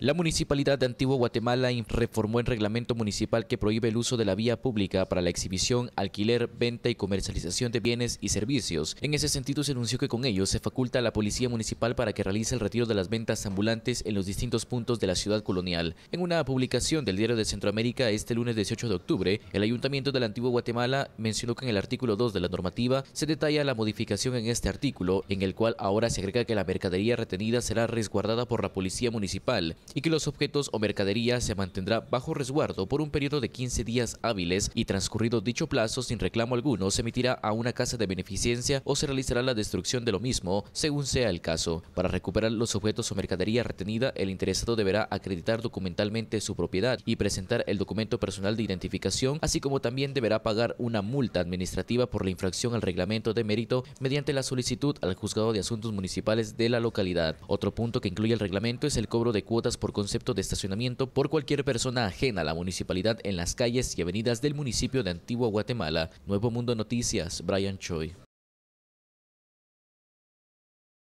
La Municipalidad de Antigua Guatemala reformó el reglamento municipal que prohíbe el uso de la vía pública para la exhibición, alquiler, venta y comercialización de bienes y servicios. En ese sentido se anunció que con ello se faculta a la Policía Municipal para que realice el retiro de las ventas ambulantes en los distintos puntos de la ciudad colonial. En una publicación del Diario de Centroamérica este lunes 18 de octubre, el Ayuntamiento de la Antigua Guatemala mencionó que en el artículo 2 de la normativa se detalla la modificación en este artículo, en el cual ahora se agrega que la mercadería retenida será resguardada por la Policía Municipal y que los objetos o mercadería se mantendrá bajo resguardo por un periodo de 15 días hábiles y transcurrido dicho plazo sin reclamo alguno se emitirá a una casa de beneficencia o se realizará la destrucción de lo mismo según sea el caso. Para recuperar los objetos o mercadería retenida, el interesado deberá acreditar documentalmente su propiedad y presentar el documento personal de identificación, así como también deberá pagar una multa administrativa por la infracción al reglamento de mérito mediante la solicitud al juzgado de asuntos municipales de la localidad. Otro punto que incluye el reglamento es el cobro de cuotas por concepto de estacionamiento por cualquier persona ajena a la municipalidad en las calles y avenidas del municipio de Antigua Guatemala. Nuevo Mundo Noticias, Brian Choi.